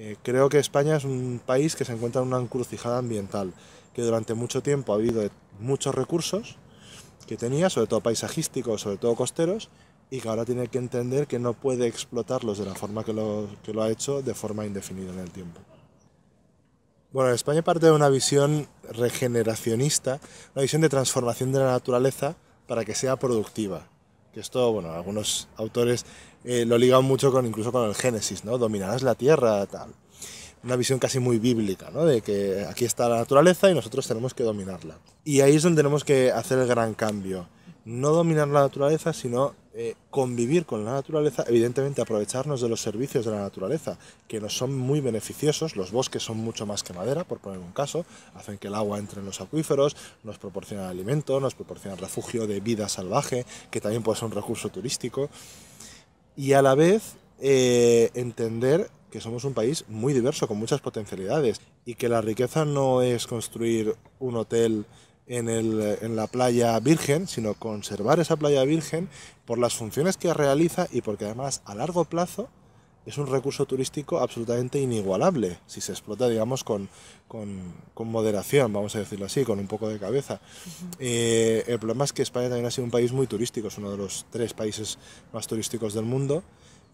Eh, creo que España es un país que se encuentra en una encrucijada ambiental, que durante mucho tiempo ha habido muchos recursos que tenía, sobre todo paisajísticos, sobre todo costeros, y que ahora tiene que entender que no puede explotarlos de la forma que lo, que lo ha hecho de forma indefinida en el tiempo. Bueno, España parte de una visión regeneracionista, una visión de transformación de la naturaleza para que sea productiva. Que esto, bueno, algunos autores eh, lo ligan mucho con incluso con el Génesis, ¿no? Dominarás la tierra, tal. Una visión casi muy bíblica, ¿no? De que aquí está la naturaleza y nosotros tenemos que dominarla. Y ahí es donde tenemos que hacer el gran cambio. No dominar la naturaleza, sino eh, convivir con la naturaleza, evidentemente aprovecharnos de los servicios de la naturaleza, que nos son muy beneficiosos, los bosques son mucho más que madera, por poner un caso, hacen que el agua entre en los acuíferos, nos proporcionan alimento, nos proporcionan refugio de vida salvaje, que también puede ser un recurso turístico, y a la vez eh, entender que somos un país muy diverso, con muchas potencialidades, y que la riqueza no es construir un hotel en, el, en la playa virgen, sino conservar esa playa virgen por las funciones que realiza y porque además a largo plazo es un recurso turístico absolutamente inigualable, si se explota, digamos, con, con, con moderación, vamos a decirlo así, con un poco de cabeza. Eh, el problema es que España también ha sido un país muy turístico, es uno de los tres países más turísticos del mundo,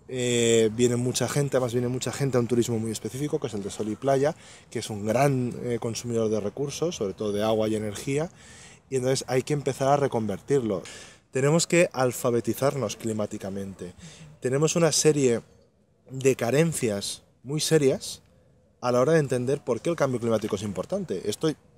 eh, viene mucha gente, además viene mucha gente a un turismo muy específico, que es el de sol y playa, que es un gran eh, consumidor de recursos, sobre todo de agua y energía, y entonces hay que empezar a reconvertirlo. Tenemos que alfabetizarnos climáticamente. Tenemos una serie de carencias muy serias a la hora de entender por qué el cambio climático es importante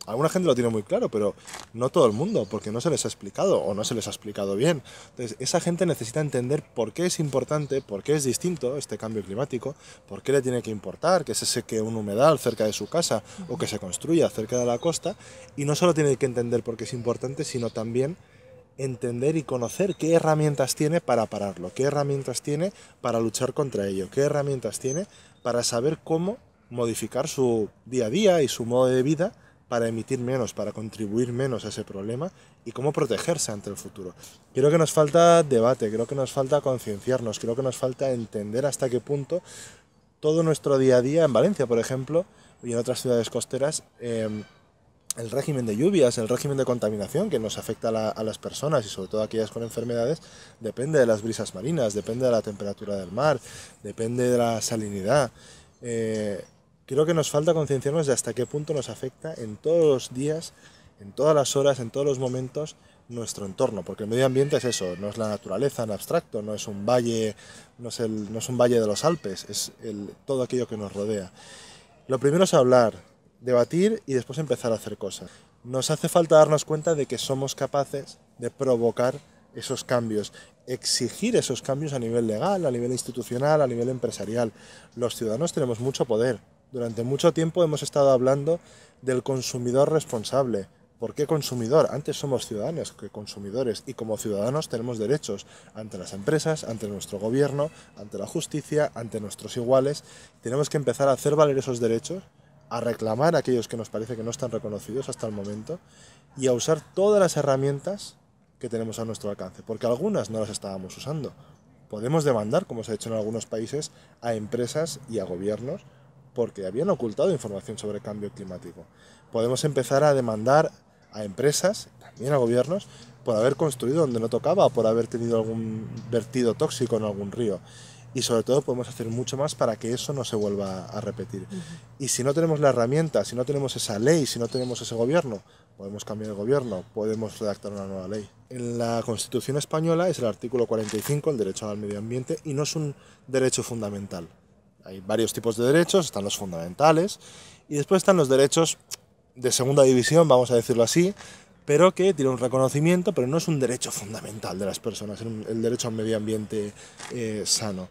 alguna gente lo tiene muy claro, pero no todo el mundo, porque no se les ha explicado o no se les ha explicado bien. Entonces, esa gente necesita entender por qué es importante, por qué es distinto este cambio climático, por qué le tiene que importar que se seque un humedal cerca de su casa o que se construya cerca de la costa, y no solo tiene que entender por qué es importante, sino también entender y conocer qué herramientas tiene para pararlo, qué herramientas tiene para luchar contra ello, qué herramientas tiene para saber cómo modificar su día a día y su modo de vida para emitir menos, para contribuir menos a ese problema y cómo protegerse ante el futuro. Creo que nos falta debate, creo que nos falta concienciarnos, creo que nos falta entender hasta qué punto todo nuestro día a día en Valencia, por ejemplo, y en otras ciudades costeras, em, el régimen de lluvias, el régimen de contaminación que nos afecta a, las personas y sobre todo a aquellas con enfermedades, depende de las brisas marinas, depende de la temperatura del mar, depende de la salinidad. Eh, creo que nos falta concienciarnos de hasta qué punto nos afecta en todos los días, en todas las horas, en todos los momentos nuestro entorno, porque el medio ambiente es eso, no es la naturaleza en abstracto, no es un valle, no es, un valle de los Alpes, es todo aquello que nos rodea. Lo primero es hablar, debatir y después empezar a hacer cosas. Nos hace falta darnos cuenta de que somos capaces de provocar esos cambios, exigir esos cambios a nivel legal, a nivel institucional, a nivel empresarial. Los ciudadanos tenemos mucho poder, durante mucho tiempo hemos estado hablando del consumidor responsable. ¿Por qué consumidor? Antes somos ciudadanos que consumidores y como ciudadanos tenemos derechos ante las empresas, ante nuestro gobierno, ante la justicia, ante nuestros iguales. Tenemos que empezar a hacer valer esos derechos, a reclamar aquellos que nos parece que no están reconocidos hasta el momento y a usar todas las herramientas que tenemos a nuestro alcance, porque algunas no las estábamos usando. Podemos demandar, como se ha hecho en algunos países, a empresas y a gobiernos porque habían ocultado información sobre el cambio climático. Podemos empezar a demandar a empresas, también a gobiernos, por haber construido donde no tocaba, por haber tenido algún vertido tóxico en algún río. Y sobre todo podemos hacer mucho más para que eso no se vuelva a repetir. Y si no tenemos la herramienta, si no tenemos esa ley, si no tenemos ese gobierno, podemos cambiar el gobierno, podemos redactar una nueva ley. En la Constitución española es el artículo 45, el derecho al medio ambiente, y no es un derecho fundamental. Hay varios tipos de derechos, están los fundamentales y después están los derechos de segunda división, vamos a decirlo así, pero que tiene un reconocimiento, pero no es un derecho fundamental de las personas, el derecho a un medio ambiente eh, sano,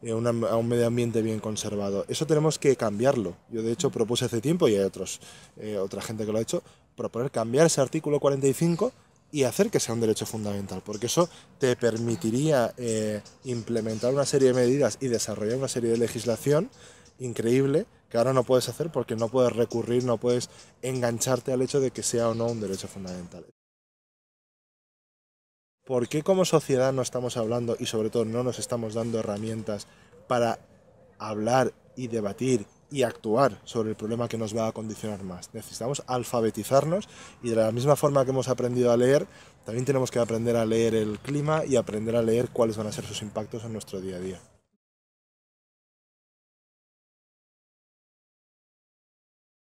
eh, a un medio ambiente bien conservado. Eso tenemos que cambiarlo. Yo de hecho propuse hace tiempo, y hay otros, eh, otra gente que lo ha hecho, proponer cambiar ese artículo 45 y hacer que sea un derecho fundamental, porque eso te permitiría eh, implementar una serie de medidas y desarrollar una serie de legislación increíble que ahora no puedes hacer porque no puedes recurrir, no puedes engancharte al hecho de que sea o no un derecho fundamental. ¿Por qué como sociedad no estamos hablando y sobre todo no nos estamos dando herramientas para hablar y debatir y actuar sobre el problema que nos va a condicionar más. Necesitamos alfabetizarnos y de la misma forma que hemos aprendido a leer, también tenemos que aprender a leer el clima y aprender a leer cuáles van a ser sus impactos en nuestro día a día.